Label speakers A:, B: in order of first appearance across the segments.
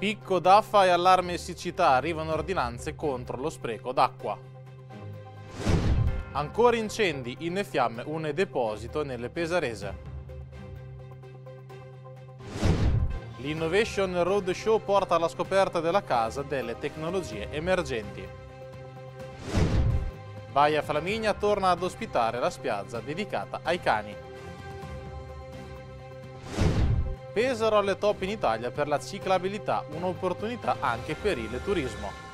A: Picco d'affa e allarme siccità, arrivano ordinanze contro lo spreco d'acqua. Ancora incendi, in fiamme un deposito nelle Pesarese. L'Innovation Roadshow porta alla scoperta della casa delle tecnologie emergenti. Baia Flaminia torna ad ospitare la spiagza dedicata ai cani. Pesaro alle top in Italia per la ciclabilità, un'opportunità anche per il turismo.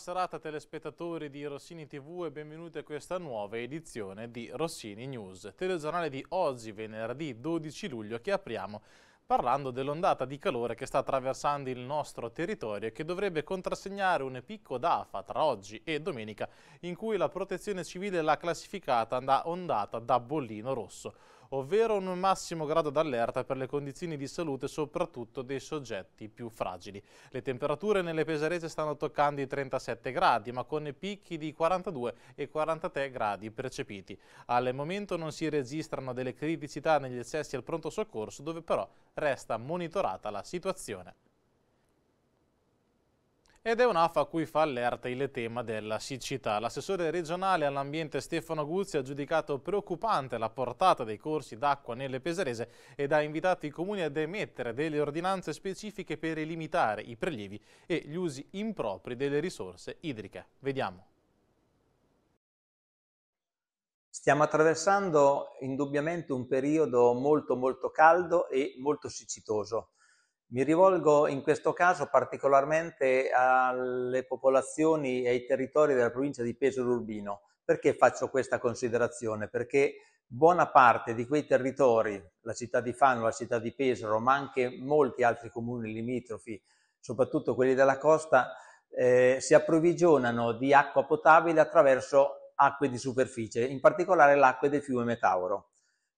A: serata telespettatori di Rossini TV e benvenuti a questa nuova edizione di Rossini News, telegiornale di oggi venerdì 12 luglio che apriamo parlando dell'ondata di calore che sta attraversando il nostro territorio e che dovrebbe contrassegnare un picco d'afa tra oggi e domenica in cui la protezione civile l'ha classificata da ondata da bollino rosso ovvero un massimo grado d'allerta per le condizioni di salute soprattutto dei soggetti più fragili. Le temperature nelle peserese stanno toccando i 37 gradi, ma con picchi di 42 e 43 gradi percepiti. Al momento non si registrano delle criticità negli accessi al pronto soccorso, dove però resta monitorata la situazione. Ed è un'AFA a cui fa allerta il tema della siccità. L'assessore regionale all'ambiente Stefano Guzzi ha giudicato preoccupante la portata dei corsi d'acqua nelle Peserese ed ha invitato i comuni ad emettere delle ordinanze specifiche per limitare i prelievi e gli usi impropri delle risorse idriche. Vediamo.
B: Stiamo attraversando indubbiamente un periodo molto molto caldo e molto siccitoso mi rivolgo in questo caso particolarmente alle popolazioni e ai territori della provincia di Pesaro Urbino. Perché faccio questa considerazione? Perché buona parte di quei territori, la città di Fano, la città di Pesaro, ma anche molti altri comuni limitrofi, soprattutto quelli della costa, eh, si approvvigionano di acqua potabile attraverso acque di superficie, in particolare l'acqua del fiume Metauro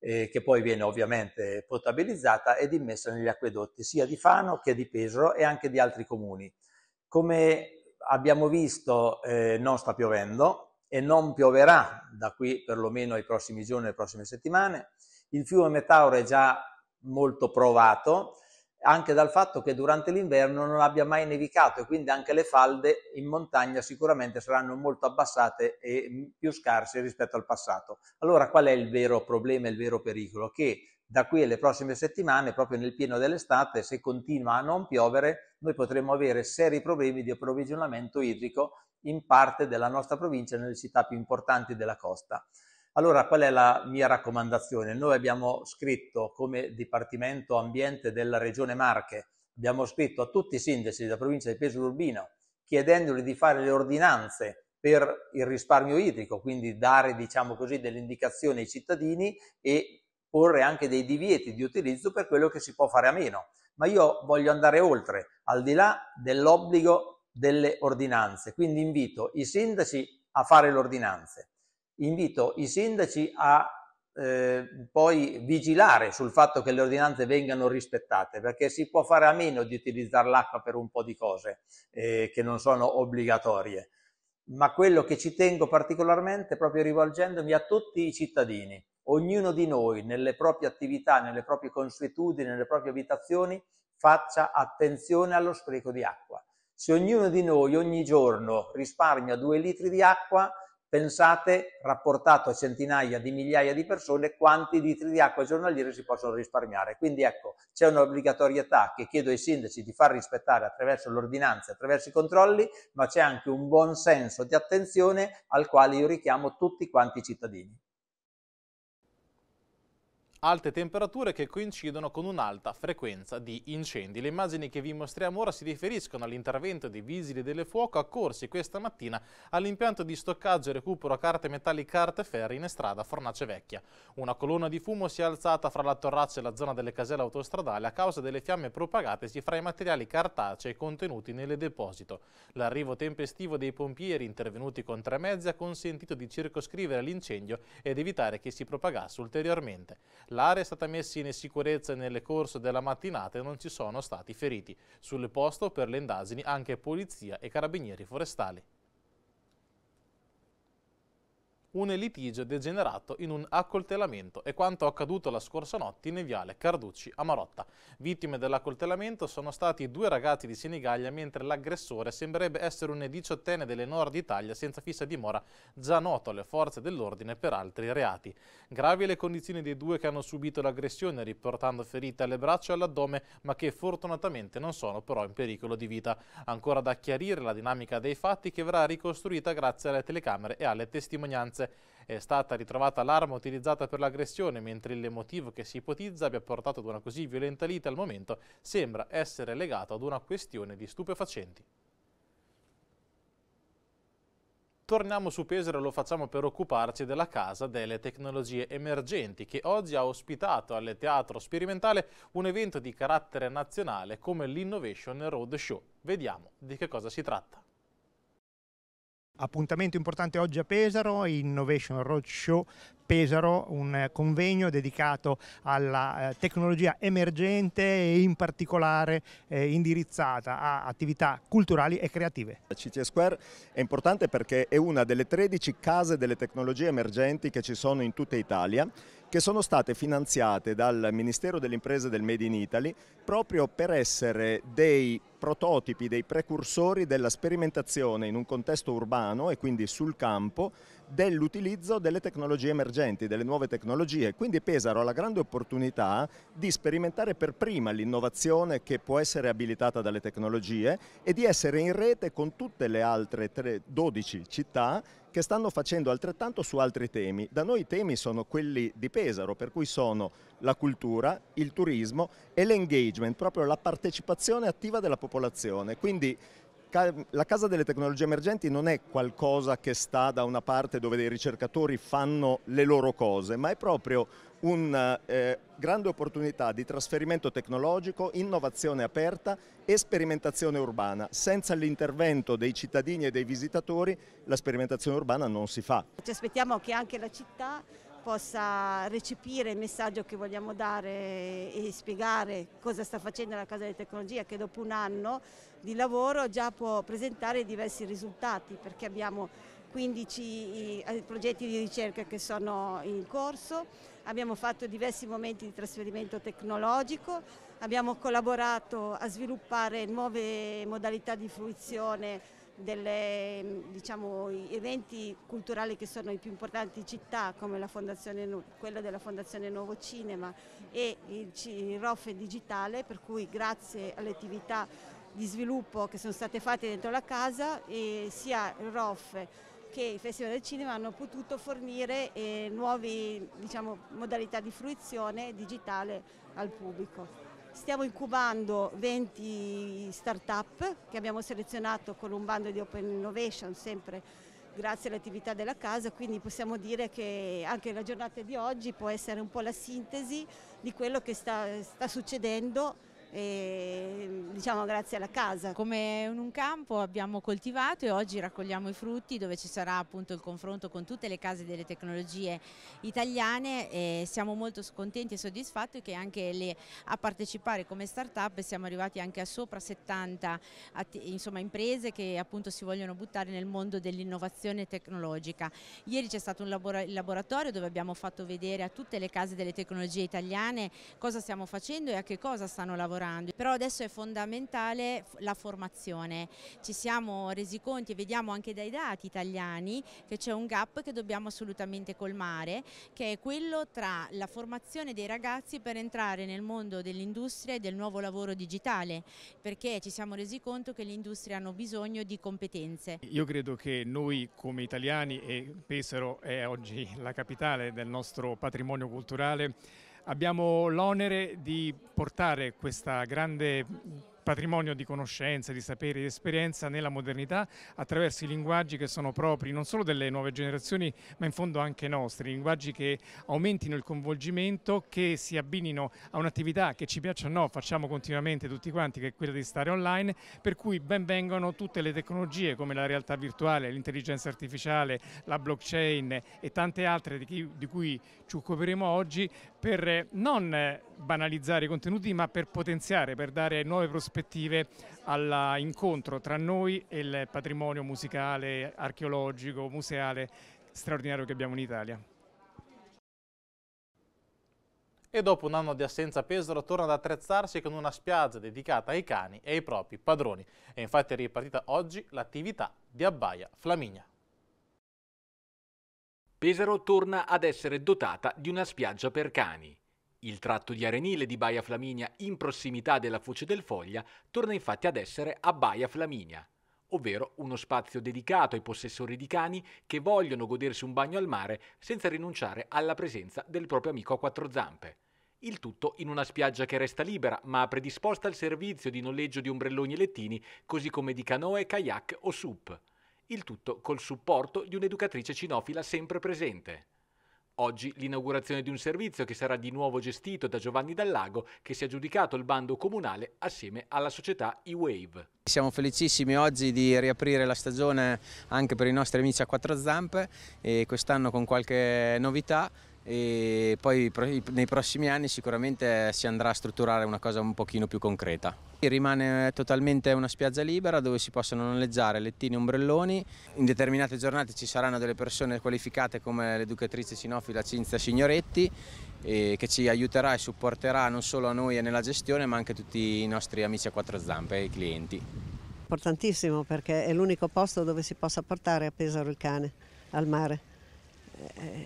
B: eh, che poi viene ovviamente potabilizzata ed immessa negli acquedotti sia di Fano che di Pesaro e anche di altri comuni. Come abbiamo visto eh, non sta piovendo e non pioverà da qui perlomeno ai prossimi giorni e alle prossime settimane. Il fiume Metauro è già molto provato, anche dal fatto che durante l'inverno non abbia mai nevicato e quindi anche le falde in montagna sicuramente saranno molto abbassate e più scarse rispetto al passato. Allora qual è il vero problema, il vero pericolo? Che da qui alle prossime settimane, proprio nel pieno dell'estate, se continua a non piovere, noi potremo avere seri problemi di approvvigionamento idrico in parte della nostra provincia, nelle città più importanti della costa. Allora qual è la mia raccomandazione? Noi abbiamo scritto come Dipartimento Ambiente della Regione Marche, abbiamo scritto a tutti i sindaci della provincia di Pesaro Urbino chiedendoli di fare le ordinanze per il risparmio idrico, quindi dare diciamo così, delle indicazioni ai cittadini e porre anche dei divieti di utilizzo per quello che si può fare a meno. Ma io voglio andare oltre, al di là dell'obbligo delle ordinanze, quindi invito i sindaci a fare le ordinanze, invito i sindaci a eh, poi vigilare sul fatto che le ordinanze vengano rispettate, perché si può fare a meno di utilizzare l'acqua per un po' di cose eh, che non sono obbligatorie. Ma quello che ci tengo particolarmente, proprio rivolgendomi a tutti i cittadini, ognuno di noi nelle proprie attività, nelle proprie consuetudini, nelle proprie abitazioni, faccia attenzione allo spreco di acqua. Se ognuno di noi ogni giorno risparmia due litri di acqua, Pensate, rapportato a centinaia di migliaia di persone, quanti litri di acqua giornaliere si possono risparmiare. Quindi ecco, c'è un'obbligatorietà che chiedo ai sindaci di far rispettare attraverso le ordinanze, attraverso i controlli, ma c'è anche un buon senso di attenzione al quale io richiamo tutti quanti i cittadini
A: alte temperature che coincidono con un'alta frequenza di incendi. Le immagini che vi mostriamo ora si riferiscono all'intervento dei Vigili del Fuoco accorsi questa mattina all'impianto di stoccaggio e recupero a carte metalli carte ferri in strada Fornace Vecchia. Una colonna di fumo si è alzata fra la Torraccia e la zona delle caselle autostradali a causa delle fiamme propagatesi fra i materiali cartacei contenuti nel deposito. L'arrivo tempestivo dei pompieri intervenuti con tre mezzi ha consentito di circoscrivere l'incendio ed evitare che si propagasse ulteriormente. L'area è stata messa in sicurezza nelle corso della mattinata e non ci sono stati feriti. Sul posto per le indagini anche polizia e carabinieri forestali un litigio degenerato in un accoltellamento è quanto accaduto la scorsa notte in viale Carducci a Marotta. Vittime dell'accoltellamento sono stati due ragazzi di Senigallia mentre l'aggressore sembrerebbe essere un diciottenne delle Nord Italia senza fissa dimora già noto alle forze dell'ordine per altri reati. Gravi le condizioni dei due che hanno subito l'aggressione riportando ferite alle braccia e all'addome ma che fortunatamente non sono però in pericolo di vita. Ancora da chiarire la dinamica dei fatti che verrà ricostruita grazie alle telecamere e alle testimonianze è stata ritrovata l'arma utilizzata per l'aggressione, mentre il motivo che si ipotizza abbia portato ad una così violenta lite al momento sembra essere legato ad una questione di stupefacenti. Torniamo su Pesaro e lo facciamo per occuparci della Casa delle Tecnologie Emergenti che oggi ha ospitato al Teatro Sperimentale un evento di carattere nazionale come l'Innovation Road Show. Vediamo di che cosa si tratta.
C: Appuntamento importante oggi a Pesaro, Innovation Roadshow Pesaro un eh, convegno dedicato alla eh, tecnologia emergente e in particolare eh, indirizzata a attività culturali e creative. La CTS Square è importante perché è una delle 13 case delle tecnologie emergenti che ci sono in tutta Italia che sono state finanziate dal Ministero delle Imprese del Made in Italy proprio per essere dei prototipi, dei precursori della sperimentazione in un contesto urbano e quindi sul campo dell'utilizzo delle tecnologie emergenti, delle nuove tecnologie. Quindi Pesaro ha la grande opportunità di sperimentare per prima l'innovazione che può essere abilitata dalle tecnologie e di essere in rete con tutte le altre 12 città che stanno facendo altrettanto su altri temi. Da noi i temi sono quelli di Pesaro, per cui sono la cultura, il turismo e l'engagement, proprio la partecipazione attiva della popolazione. Quindi la Casa delle Tecnologie Emergenti non è qualcosa che sta da una parte dove dei ricercatori fanno le loro cose, ma è proprio una eh, grande opportunità di trasferimento tecnologico, innovazione aperta e sperimentazione urbana. Senza l'intervento dei cittadini e dei visitatori la sperimentazione urbana non si fa.
D: Ci aspettiamo che anche la città possa recepire il messaggio che vogliamo dare e spiegare cosa sta facendo la Casa di Tecnologia che dopo un anno di lavoro già può presentare diversi risultati perché abbiamo 15 eh, progetti di ricerca che sono in corso, abbiamo fatto diversi momenti di trasferimento tecnologico, abbiamo collaborato a sviluppare nuove modalità di fruizione degli diciamo, eventi culturali che sono i più importanti in città come quello della Fondazione Nuovo Cinema e il, ROF digitale per cui grazie alle attività di sviluppo che sono state fatte dentro la casa sia il ROF che i Festival del Cinema hanno potuto fornire eh, nuove diciamo, modalità di fruizione digitale al pubblico. Stiamo incubando 20 start-up che abbiamo selezionato con un bando di Open Innovation, sempre grazie all'attività della casa, quindi possiamo dire che anche la giornata di oggi può essere un po' la sintesi di quello che sta, sta succedendo e, diciamo grazie alla casa. Come in un campo
E: abbiamo coltivato e oggi raccogliamo i frutti dove ci sarà appunto il confronto con tutte le case delle tecnologie italiane e siamo molto contenti e soddisfatti che anche le, a partecipare come start-up siamo arrivati anche a sopra 70 insomma, imprese che appunto si vogliono buttare nel mondo dell'innovazione tecnologica. Ieri c'è stato un laboratorio dove abbiamo fatto vedere a tutte le case delle tecnologie italiane cosa stiamo facendo e a che cosa stanno lavorando lavorando, però adesso è fondamentale la formazione, ci siamo resi conti e vediamo anche dai dati italiani che c'è un gap che dobbiamo assolutamente colmare, che è quello tra la formazione dei ragazzi per entrare nel mondo dell'industria e del nuovo lavoro digitale, perché ci siamo resi conto che l'industria hanno bisogno di competenze. Io
F: credo che noi come italiani, e Pesaro è oggi la capitale del nostro patrimonio culturale, Abbiamo l'onere di portare questa grande patrimonio di conoscenze, di saperi, di esperienza nella modernità attraverso i linguaggi che sono propri non solo delle nuove generazioni ma in fondo anche nostri, linguaggi che aumentino il coinvolgimento, che si abbinino a un'attività che ci piaccia o no, facciamo continuamente tutti quanti, che è quella di stare online, per cui benvengano tutte le tecnologie come la realtà virtuale, l'intelligenza artificiale, la blockchain e tante altre di, cui ci occuperemo oggi per non banalizzare i contenuti ma per potenziare, per dare nuove prospettive all'incontro tra noi
A: e il patrimonio musicale, archeologico, museale straordinario che abbiamo in Italia. E dopo un anno di assenza Pesaro torna ad attrezzarsi con una spiaggia dedicata ai cani e ai propri padroni. E infatti è ripartita oggi l'attività di Abbaia Flaminia. Pesaro
F: torna ad essere dotata di una spiaggia per cani. Il tratto di Arenile di Baia Flaminia in prossimità della foce del Foglia torna infatti ad essere a Baia Flaminia, ovvero uno spazio dedicato ai possessori di cani che vogliono godersi un bagno al mare senza rinunciare alla presenza del proprio amico a quattro zampe. Il tutto in una spiaggia che resta libera, ma predisposta al servizio di noleggio di ombrelloni e lettini, così come di canoe, kayak o sup. Il tutto col supporto di un'educatrice cinofila sempre presente. Oggi l'inaugurazione di un servizio che sarà di nuovo gestito da Giovanni Dallago che si è aggiudicato il bando comunale assieme alla società E-Wave.
B: Siamo felicissimi oggi di riaprire la stagione anche per i nostri amici a quattro zampe e quest'anno con qualche novità e poi nei prossimi anni sicuramente si andrà a strutturare una cosa un pochino più concreta. Rimane totalmente una spiaggia libera dove si possono noleggiare lettini e ombrelloni, in determinate giornate ci saranno delle persone qualificate come l'educatrice cinofila Cinzia Signoretti che ci aiuterà e supporterà non solo a noi e nella gestione ma anche a tutti i nostri amici a quattro zampe e i clienti.
D: Importantissimo perché è l'unico posto dove si possa portare a Pesaro il cane al mare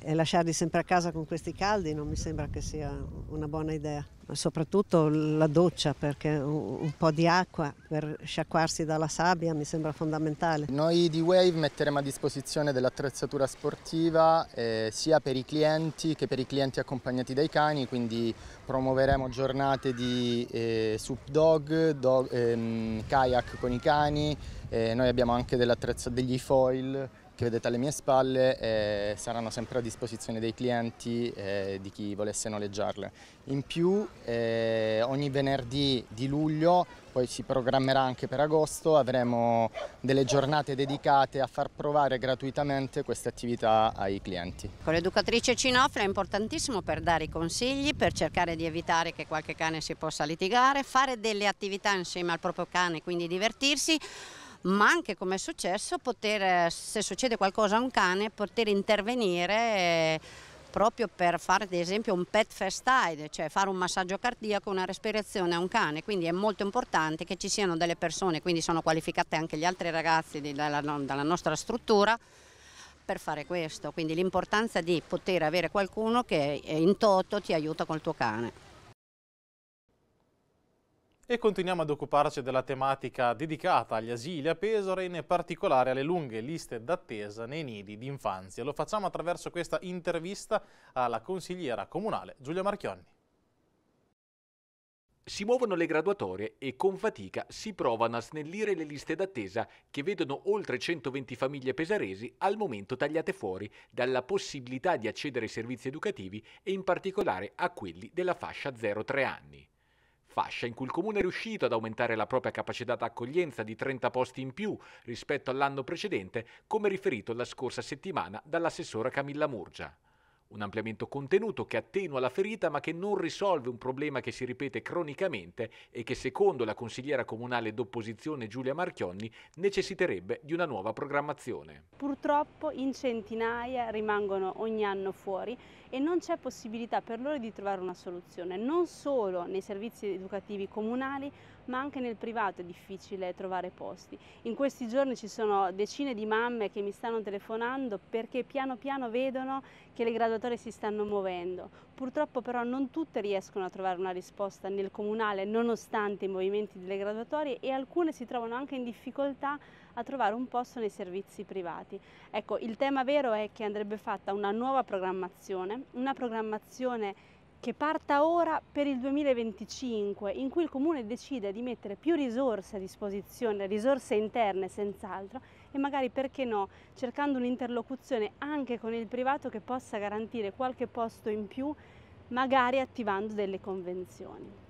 D: e lasciarli sempre a casa con questi caldi non mi sembra che sia una buona idea. Ma soprattutto la doccia perché un, po' di acqua per sciacquarsi dalla sabbia mi sembra fondamentale.
B: Noi di Wave metteremo a disposizione dell'attrezzatura sportiva eh, sia per i clienti che per i clienti accompagnati dai cani, quindi promuoveremo giornate di eh, soup dog, dog ehm, kayak con i cani, eh, noi abbiamo anche degli foil che vedete alle mie spalle eh, saranno sempre a disposizione dei clienti eh, di chi volesse noleggiarle. In più eh, ogni venerdì di luglio, poi si programmerà anche per agosto, avremo delle giornate dedicate a far provare gratuitamente queste attività ai clienti. Con
E: l'educatrice Cinofra è importantissimo per dare i consigli, per cercare di evitare che qualche cane si possa litigare, fare delle attività insieme al proprio cane, quindi divertirsi, ma anche come è successo poter, se succede qualcosa a un cane, poter intervenire eh, proprio per fare ad esempio un pet first aid, cioè fare un massaggio cardiaco, una respirazione a un cane, quindi è molto importante che ci siano delle persone, quindi sono qualificate anche gli altri ragazzi della, dalla nostra struttura, per fare questo, quindi l'importanza di poter avere qualcuno che eh, in toto ti aiuta col tuo cane.
A: E continuiamo ad occuparci della tematica dedicata agli asili a Pesaro e in particolare alle lunghe liste d'attesa nei nidi d'infanzia. Lo facciamo attraverso questa intervista alla consigliera comunale Giulia Marchionni. Si muovono le graduatorie e con fatica si provano a snellire le liste d'attesa
F: che vedono oltre 120 famiglie pesaresi al momento tagliate fuori dalla possibilità di accedere ai servizi educativi e in particolare a quelli della fascia 0-3 anni fascia in cui il Comune è riuscito ad aumentare la propria capacità d'accoglienza di 30 posti in più rispetto all'anno precedente, come riferito la scorsa settimana dall'assessora Camilla Murgia. Un ampliamento contenuto che attenua la ferita ma che non risolve un problema che si ripete cronicamente e che secondo la consigliera comunale d'opposizione Giulia Marchionni necessiterebbe di una nuova programmazione.
E: Purtroppo in centinaia rimangono ogni anno fuori e non c'è possibilità per loro di trovare una soluzione, non solo nei servizi educativi comunali ma anche nel privato è difficile trovare posti. In questi giorni ci sono decine di mamme che mi stanno telefonando perché piano piano vedono che le graduatorie si stanno muovendo. Purtroppo però non tutte riescono a trovare una risposta nel comunale nonostante i movimenti delle graduatorie e alcune si trovano anche in difficoltà a trovare un posto nei servizi privati. Ecco, il tema vero è che andrebbe fatta una nuova programmazione, una programmazione che parta ora per il 2025, in cui il Comune decide di mettere più risorse a disposizione, risorse interne senz'altro, e magari perché no, cercando un'interlocuzione anche con il privato che possa garantire qualche posto in più, magari attivando delle convenzioni.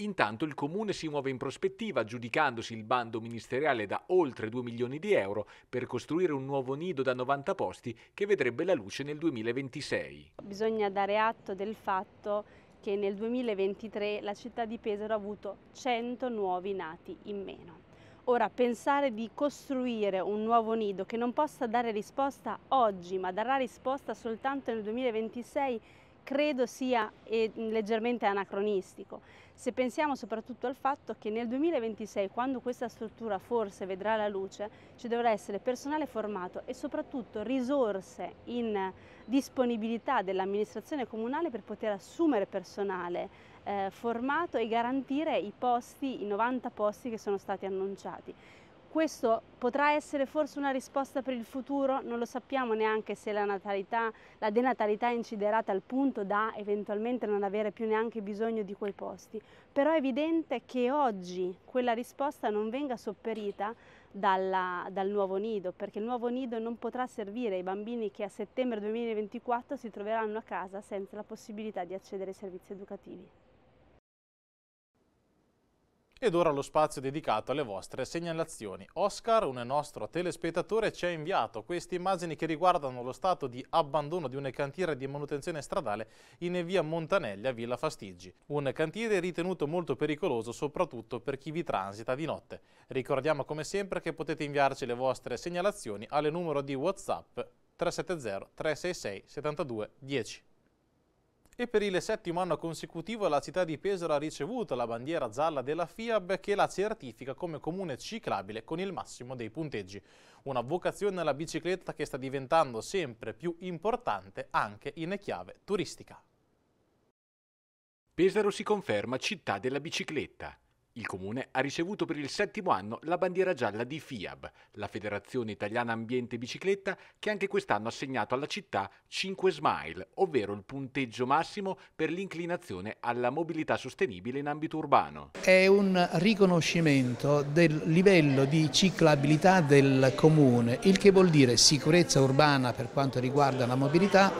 F: Intanto il comune si muove in prospettiva giudicandosi il bando ministeriale da oltre 2 milioni di euro per costruire un nuovo nido da 90 posti che vedrebbe la luce nel 2026.
E: Bisogna dare atto del fatto che nel 2023 la città di Pesaro ha avuto 100 nuovi nati in meno. Ora, pensare di costruire un nuovo nido che non possa dare risposta oggi, ma darà risposta soltanto nel 2026, credo sia eh, leggermente anacronistico se pensiamo soprattutto al fatto che nel 2026, quando questa struttura forse vedrà la luce, ci dovrà essere personale formato e soprattutto risorse in disponibilità dell'amministrazione comunale per poter assumere personale eh, formato e garantire i posti, i 90 posti che sono stati annunciati. Questo potrà essere forse una risposta per il futuro, non lo sappiamo neanche se la, natalità, la denatalità inciderà al punto da eventualmente non avere più neanche bisogno di quei posti, però è evidente che oggi quella risposta non venga sopperita dalla, dal nuovo nido, perché il nuovo nido non potrà servire ai bambini che a settembre 2024 si troveranno a casa senza la possibilità di accedere ai servizi educativi.
A: Ed ora lo spazio dedicato alle vostre segnalazioni. Oscar, un nostro telespettatore, ci ha inviato queste immagini che riguardano lo stato di abbandono di una cantiere di manutenzione stradale in via Montanelli a Villa Fastiggi. Un cantiere ritenuto molto pericoloso soprattutto per chi vi transita di notte. Ricordiamo come sempre che potete inviarci le vostre segnalazioni al numero di Whatsapp 370 366 72 10. E per il settimo anno consecutivo la città di Pesaro ha ricevuto la bandiera gialla della FIAB che la certifica come comune ciclabile con il massimo dei punteggi. Una vocazione alla bicicletta che sta diventando sempre più importante anche in chiave turistica. Pesaro si conferma città
F: della bicicletta. Il comune ha ricevuto per il settimo anno la bandiera gialla di FIAB, la Federazione Italiana Ambiente Bicicletta, che anche quest'anno ha assegnato alla città 5 smile, ovvero il punteggio massimo per l'inclinazione alla mobilità sostenibile in ambito urbano.
G: È un riconoscimento del livello di ciclabilità del comune, il che vuol dire sicurezza urbana per quanto riguarda la mobilità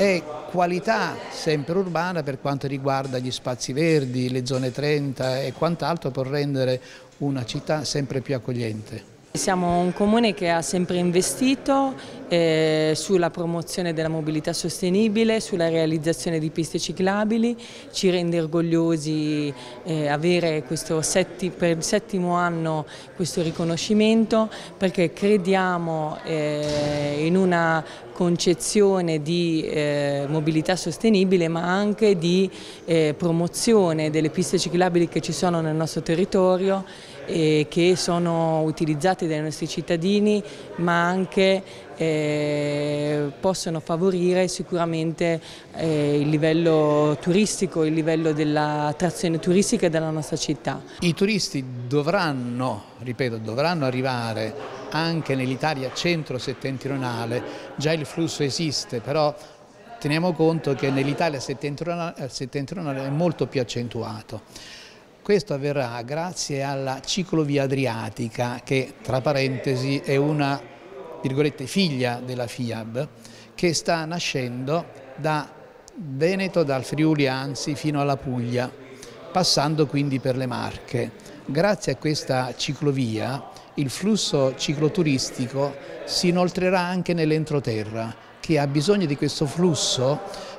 G: e qualità sempre urbana per quanto riguarda gli spazi verdi, le zone 30 e quant'altro per rendere una città sempre più accogliente.
D: Siamo un comune che ha sempre investito eh, sulla promozione della mobilità sostenibile, sulla realizzazione di piste ciclabili, ci rende orgogliosi eh, avere setti, per il settimo anno questo riconoscimento perché crediamo eh, in una concezione di eh, mobilità sostenibile ma anche di eh, promozione delle piste ciclabili che ci sono nel nostro territorio e che sono utilizzate dai nostri cittadini ma anche eh, possono favorire sicuramente eh, il livello turistico, il livello dell'attrazione turistica della nostra città.
G: I turisti dovranno, ripeto, dovranno arrivare anche nell'Italia centro-settentrionale già il flusso esiste, però teniamo conto che nell'Italia settentrionale, è molto più accentuato. Questo avverrà grazie alla ciclovia adriatica che tra parentesi è una figlia della FIAB che sta nascendo da Veneto, dal Friuli anzi fino alla Puglia passando quindi per le Marche. Grazie a questa ciclovia il flusso cicloturistico si inoltrerà anche nell'entroterra, che ha bisogno di questo flusso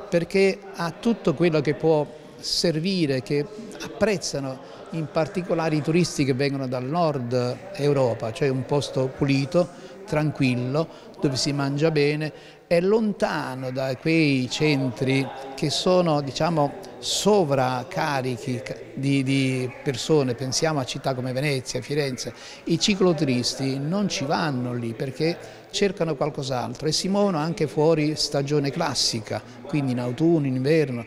G: perché ha tutto quello che può servire, che apprezzano in particolare i turisti che vengono dal nord Europa, cioè un posto pulito, tranquillo, dove si mangia bene, è lontano da quei centri che sono diciamo, sovraccarichi di, di, persone, pensiamo a città come Venezia, Firenze, i cicloturisti non ci vanno lì perché cercano qualcos'altro e si muovono anche fuori stagione classica, quindi in autunno, in inverno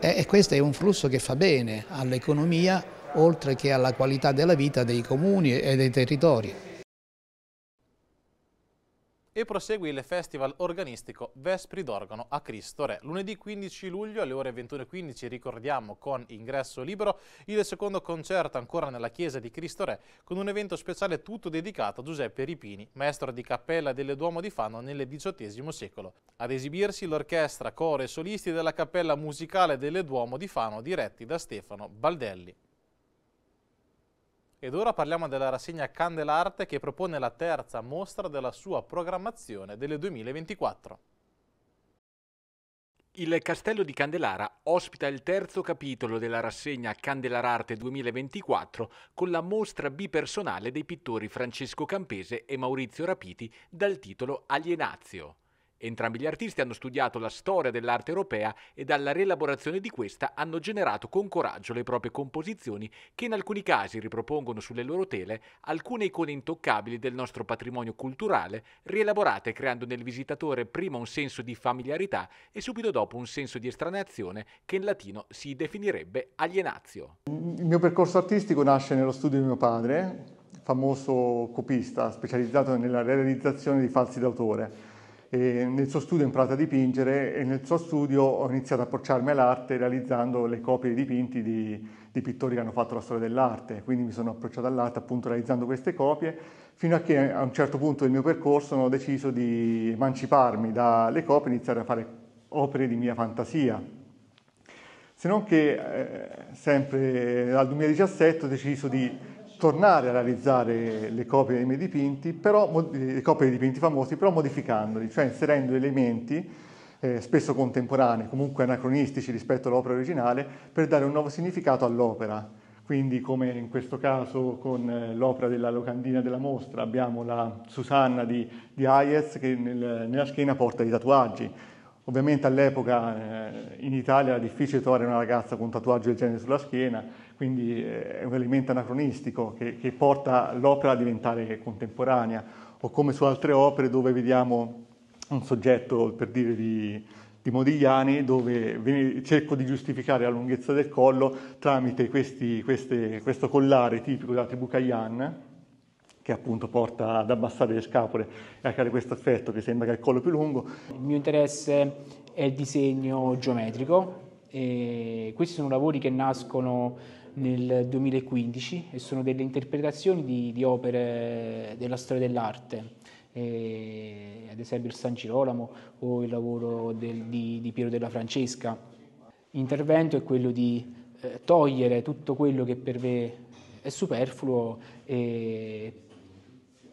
G: e, e questo è un flusso che fa bene all'economia oltre che alla qualità della vita dei comuni e dei territori
A: e proseguì il festival organistico Vespri d'Organo a Cristo Re. Lunedì 15 luglio alle ore 21.15 ricordiamo con ingresso libero il secondo concerto ancora nella chiesa di Cristo Re con un evento speciale tutto dedicato a Giuseppe Ripini, maestro di cappella delle Duomo di Fano nel XVIII secolo. Ad esibirsi l'orchestra, coro e solisti della cappella musicale delle Duomo di Fano diretti da Stefano Baldelli. Ed ora parliamo della rassegna Candelarte che propone la terza mostra della sua programmazione del 2024.
F: Il Castello di Candelara ospita il terzo capitolo della rassegna Arte 2024 con la mostra bipersonale dei pittori Francesco Campese e Maurizio Rapiti dal titolo Alienazio. Entrambi gli artisti hanno studiato la storia dell'arte europea e dalla rielaborazione di questa hanno generato con coraggio le proprie composizioni che in alcuni casi ripropongono sulle loro tele alcune icone intoccabili del nostro patrimonio culturale, rielaborate creando nel visitatore prima un senso di familiarità e subito dopo un senso di estraneazione che in latino si definirebbe alienazio.
H: Il mio percorso artistico nasce nello studio di mio padre, famoso copista specializzato nella realizzazione di falsi d'autore nel suo studio ho imparato a dipingere e nel suo studio ho iniziato ad approcciarmi all'arte realizzando le copie dei dipinti di, di, pittori che hanno fatto la storia dell'arte. Quindi mi sono approcciato all'arte appunto realizzando queste copie fino a che a un certo punto del mio percorso ho deciso di emanciparmi dalle copie e iniziare a fare opere di mia fantasia. Se non che eh, sempre dal 2017 ho deciso di tornare a realizzare le copie dei miei dipinti, però, le copie dei dipinti famosi, però modificandoli, cioè inserendo elementi eh, spesso contemporanei, comunque anacronistici rispetto all'opera originale, per dare un nuovo significato all'opera. Quindi come in questo caso con eh, l'opera della locandina della mostra abbiamo la Susanna di, di Hayez che nel, nella schiena porta i tatuaggi. Ovviamente all'epoca eh, in Italia era difficile trovare una ragazza con un tatuaggio del genere sulla schiena, quindi eh, è un elemento anacronistico che, che porta l'opera a diventare contemporanea, o come su altre opere dove vediamo un soggetto, per dire, di, di Modigliani dove cerco di giustificare la lunghezza del collo tramite questi, queste, questo collare tipico della tribù Kayan che appunto porta ad abbassare le scapole e a creare questo effetto che sembra che è il collo più lungo. Il mio interesse è il
F: disegno geometrico e questi sono lavori che nascono nel 2015 e sono delle interpretazioni di, di opere della storia dell'arte. ad esempio il San Girolamo o il lavoro del, di, di, Piero della Francesca. L'intervento è quello di eh, togliere tutto quello che per me è superfluo e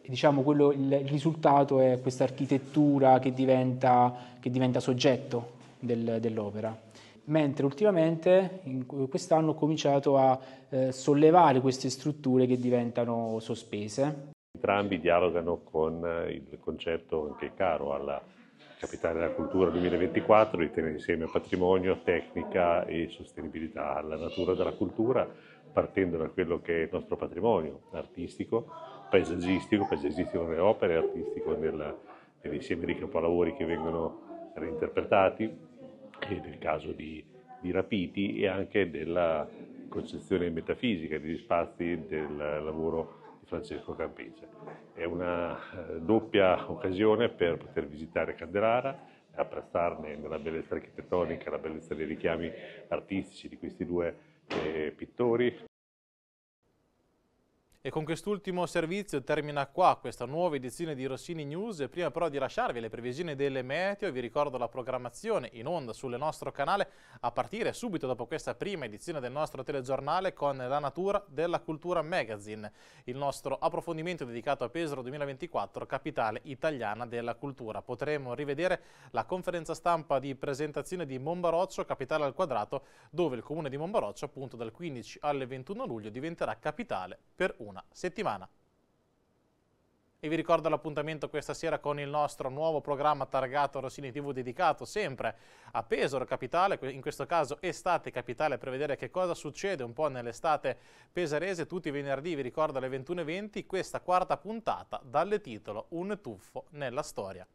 F: diciamo quello, il, il, risultato è questa architettura che diventa, che diventa soggetto del, dell'opera mentre ultimamente quest'anno ho cominciato a eh, sollevare queste strutture che diventano sospese.
H: Entrambi dialogano con eh, il concetto anche caro alla Capitale della Cultura 2024 di tenere insieme patrimonio, tecnica e sostenibilità alla natura della cultura partendo da quello che è il nostro patrimonio artistico, paesaggistico, paesaggistico nelle opere, artistico nella, nell'insieme di capolavori che vengono reinterpretati nel caso di, di rapiti e anche della concezione metafisica degli spazi del lavoro di Francesco Campese. È una eh, doppia occasione per poter visitare Candelara apprezzarne la bellezza architettonica, la bellezza dei richiami artistici di questi due eh, pittori,
A: e con quest'ultimo servizio termina qua questa nuova edizione di Rossini News. Prima però di lasciarvi le previsioni delle meteo, vi ricordo la programmazione in onda sul nostro canale a partire subito dopo questa prima edizione del nostro telegiornale con la natura della cultura magazine, il nostro approfondimento dedicato a Pesaro 2024, capitale italiana della cultura. Potremo rivedere la conferenza stampa di presentazione di Monbaroccio, capitale al quadrato, dove il comune di Monbaroccio appunto dal 15 al 21 luglio diventerà capitale per un una settimana. E vi ricordo l'appuntamento questa sera con il nostro nuovo programma targato Rossini TV dedicato sempre a Pesaro Capitale, in questo caso Estate Capitale, per vedere che cosa succede un po' nell'estate pesarese. Tutti i venerdì, vi ricordo alle 21.20, questa quarta puntata dalle titolo Un tuffo nella storia.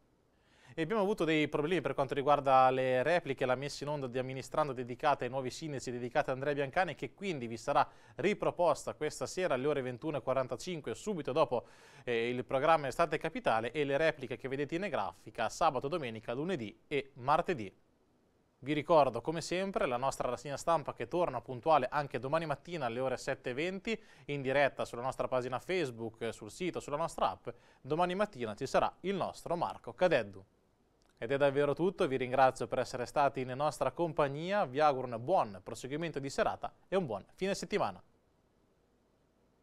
A: E abbiamo avuto dei problemi per quanto riguarda le repliche, la messa in onda di amministrando dedicata ai nuovi sindaci, dedicata a Andrea Biancani, che quindi vi sarà riproposta questa sera alle ore 21.45, subito dopo eh, il programma Estate Capitale e le repliche che vedete in grafica sabato, domenica, lunedì e martedì. Vi ricordo come sempre la nostra rassegna stampa che torna puntuale anche domani mattina alle ore 7.20 in diretta sulla nostra pagina Facebook, sul sito, sulla nostra app. Domani mattina ci sarà il nostro Marco Cadeddu. Ed è davvero tutto, vi ringrazio per essere stati in nostra compagnia, vi auguro un buon proseguimento di serata e un buon fine settimana.